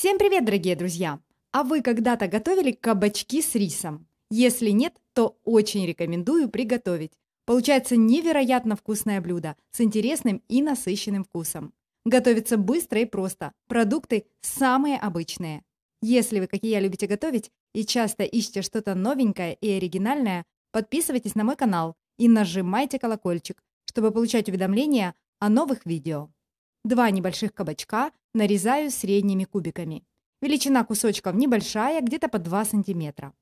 Всем привет, дорогие друзья! А вы когда-то готовили кабачки с рисом? Если нет, то очень рекомендую приготовить. Получается невероятно вкусное блюдо с интересным и насыщенным вкусом. Готовится быстро и просто. Продукты самые обычные. Если вы, как и я, любите готовить и часто ищете что-то новенькое и оригинальное, подписывайтесь на мой канал и нажимайте колокольчик, чтобы получать уведомления о новых видео. Два небольших кабачка Нарезаю средними кубиками. Величина кусочков небольшая, где-то по 2 см.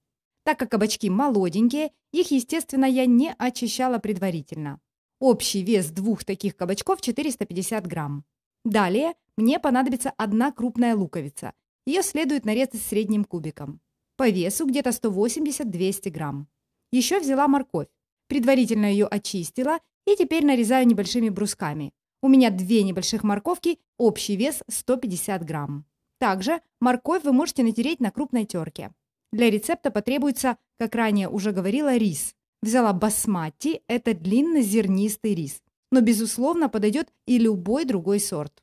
Так как кабачки молоденькие, их, естественно, я не очищала предварительно. Общий вес двух таких кабачков 450 грамм. Далее мне понадобится одна крупная луковица. Ее следует нарезать средним кубиком. По весу где-то 180-200 грамм. Еще взяла морковь. Предварительно ее очистила и теперь нарезаю небольшими брусками. У меня две небольших морковки, общий вес 150 грамм. Также морковь вы можете натереть на крупной терке. Для рецепта потребуется, как ранее уже говорила, рис. Взяла басмати, это длиннозернистый рис, но, безусловно, подойдет и любой другой сорт.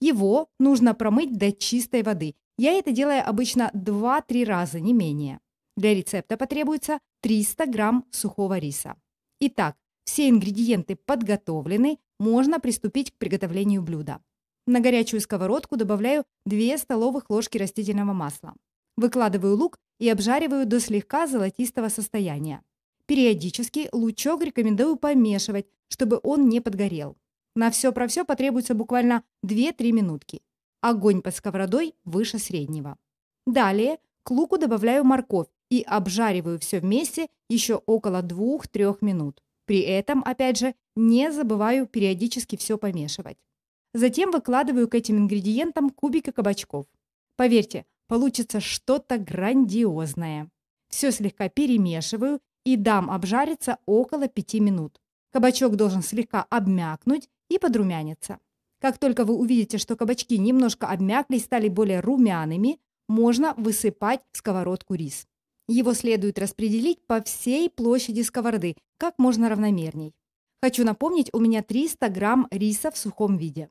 Его нужно промыть до чистой воды. Я это делаю обычно 2-3 раза, не менее. Для рецепта потребуется 300 грамм сухого риса. Итак, все ингредиенты подготовлены, можно приступить к приготовлению блюда. На горячую сковородку добавляю 2 столовых ложки растительного масла. Выкладываю лук и обжариваю до слегка золотистого состояния. Периодически лучок рекомендую помешивать, чтобы он не подгорел. На все про все потребуется буквально 2-3 минутки. Огонь под сковородой выше среднего. Далее к луку добавляю морковь и обжариваю все вместе еще около 2-3 минут. При этом, опять же, не забываю периодически все помешивать. Затем выкладываю к этим ингредиентам кубики кабачков. Поверьте, получится что-то грандиозное. Все слегка перемешиваю и дам обжариться около 5 минут. Кабачок должен слегка обмякнуть и подрумяниться. Как только вы увидите, что кабачки немножко обмякли и стали более румяными, можно высыпать в сковородку рис. Его следует распределить по всей площади сковороды, как можно равномерней. Хочу напомнить, у меня 300 грамм риса в сухом виде.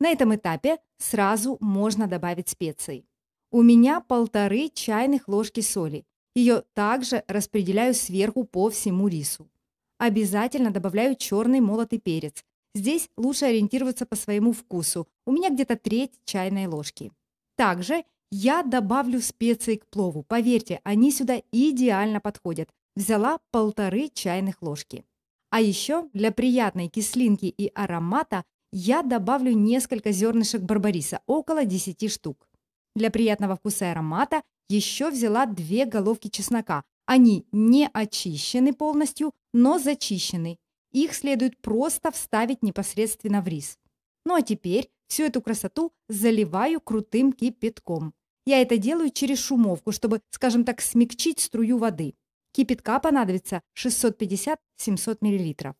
На этом этапе сразу можно добавить специи. У меня полторы чайных ложки соли. Ее также распределяю сверху по всему рису. Обязательно добавляю черный молотый перец. Здесь лучше ориентироваться по своему вкусу. У меня где-то треть чайной ложки. Также я добавлю специи к плову. Поверьте, они сюда идеально подходят. Взяла полторы чайных ложки. А еще для приятной кислинки и аромата я добавлю несколько зернышек барбариса, около 10 штук. Для приятного вкуса и аромата еще взяла две головки чеснока. Они не очищены полностью, но зачищены. Их следует просто вставить непосредственно в рис. Ну а теперь всю эту красоту заливаю крутым кипятком. Я это делаю через шумовку, чтобы, скажем так, смягчить струю воды. Кипятка понадобится 650-700 мл.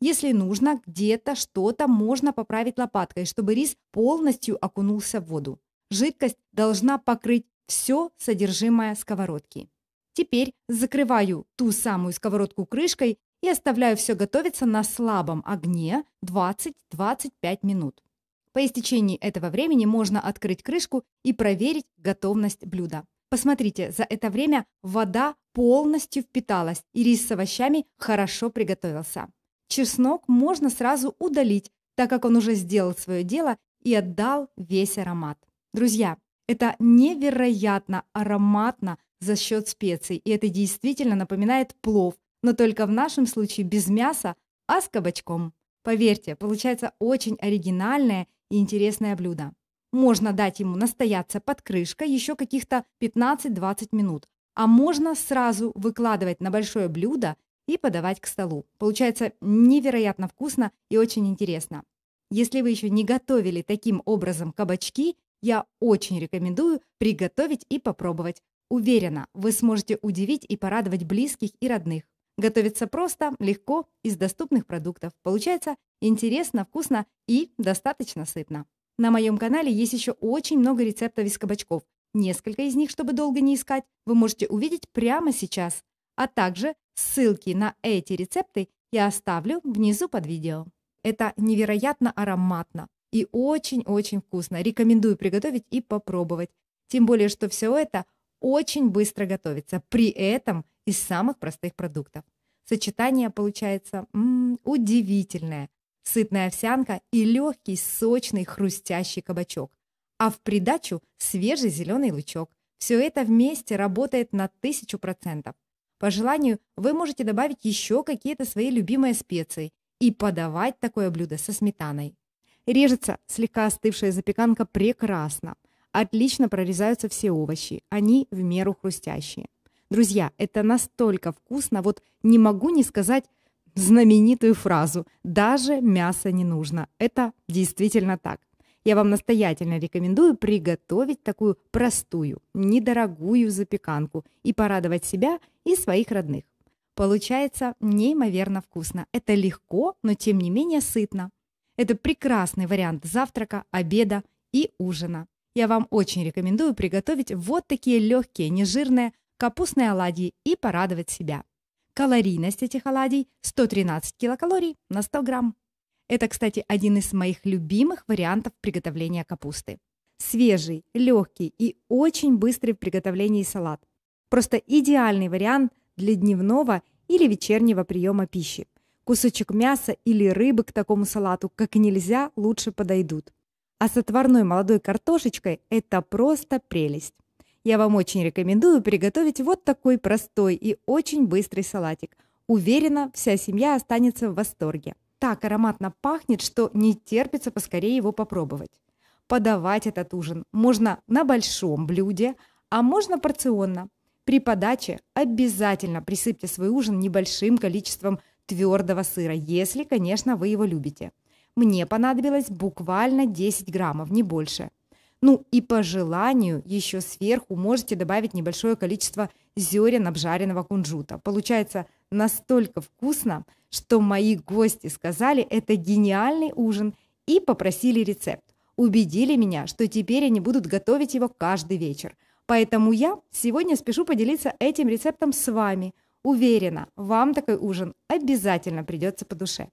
Если нужно, где-то что-то можно поправить лопаткой, чтобы рис полностью окунулся в воду. Жидкость должна покрыть все содержимое сковородки. Теперь закрываю ту самую сковородку крышкой и оставляю все готовиться на слабом огне 20-25 минут. По истечении этого времени можно открыть крышку и проверить готовность блюда. Посмотрите, за это время вода полностью впиталась и рис с овощами хорошо приготовился. Чеснок можно сразу удалить, так как он уже сделал свое дело и отдал весь аромат. Друзья, это невероятно ароматно за счет специй, и это действительно напоминает плов, но только в нашем случае без мяса, а с кабачком. Поверьте, получается очень оригинальное интересное блюдо. Можно дать ему настояться под крышкой еще каких-то 15-20 минут, а можно сразу выкладывать на большое блюдо и подавать к столу. Получается невероятно вкусно и очень интересно. Если вы еще не готовили таким образом кабачки, я очень рекомендую приготовить и попробовать. Уверена, вы сможете удивить и порадовать близких и родных. Готовится просто, легко, из доступных продуктов. Получается Интересно, вкусно и достаточно сытно. На моем канале есть еще очень много рецептов из кабачков. Несколько из них, чтобы долго не искать, вы можете увидеть прямо сейчас. А также ссылки на эти рецепты я оставлю внизу под видео. Это невероятно ароматно и очень-очень вкусно. Рекомендую приготовить и попробовать. Тем более, что все это очень быстро готовится, при этом из самых простых продуктов. Сочетание получается м -м, удивительное сытная овсянка и легкий, сочный, хрустящий кабачок. А в придачу свежий зеленый лучок. Все это вместе работает на 1000%. По желанию вы можете добавить еще какие-то свои любимые специи и подавать такое блюдо со сметаной. Режется слегка остывшая запеканка прекрасно. Отлично прорезаются все овощи, они в меру хрустящие. Друзья, это настолько вкусно, вот не могу не сказать, знаменитую фразу «даже мясо не нужно». Это действительно так. Я вам настоятельно рекомендую приготовить такую простую, недорогую запеканку и порадовать себя и своих родных. Получается неимоверно вкусно. Это легко, но тем не менее сытно. Это прекрасный вариант завтрака, обеда и ужина. Я вам очень рекомендую приготовить вот такие легкие, нежирные капустные оладьи и порадовать себя. Калорийность этих оладий 113 килокалорий на 100 грамм. Это, кстати, один из моих любимых вариантов приготовления капусты. Свежий, легкий и очень быстрый в приготовлении салат. Просто идеальный вариант для дневного или вечернего приема пищи. Кусочек мяса или рыбы к такому салату как нельзя лучше подойдут. А с отварной молодой картошечкой это просто прелесть. Я вам очень рекомендую приготовить вот такой простой и очень быстрый салатик. Уверена, вся семья останется в восторге. Так ароматно пахнет, что не терпится поскорее его попробовать. Подавать этот ужин можно на большом блюде, а можно порционно. При подаче обязательно присыпьте свой ужин небольшим количеством твердого сыра, если, конечно, вы его любите. Мне понадобилось буквально 10 граммов, не больше. Ну и по желанию еще сверху можете добавить небольшое количество зерен обжаренного кунжута. Получается настолько вкусно, что мои гости сказали, это гениальный ужин и попросили рецепт. Убедили меня, что теперь они будут готовить его каждый вечер. Поэтому я сегодня спешу поделиться этим рецептом с вами. Уверена, вам такой ужин обязательно придется по душе.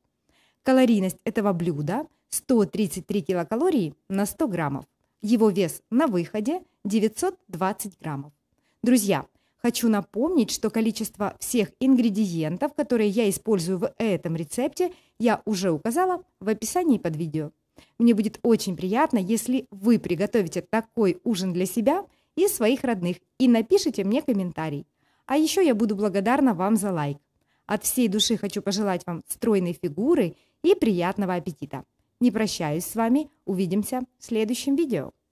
Калорийность этого блюда 133 килокалории на 100 граммов. Его вес на выходе 920 граммов. Друзья, хочу напомнить, что количество всех ингредиентов, которые я использую в этом рецепте, я уже указала в описании под видео. Мне будет очень приятно, если вы приготовите такой ужин для себя и своих родных и напишите мне комментарий. А еще я буду благодарна вам за лайк. От всей души хочу пожелать вам стройной фигуры и приятного аппетита! Не прощаюсь с вами, увидимся в следующем видео.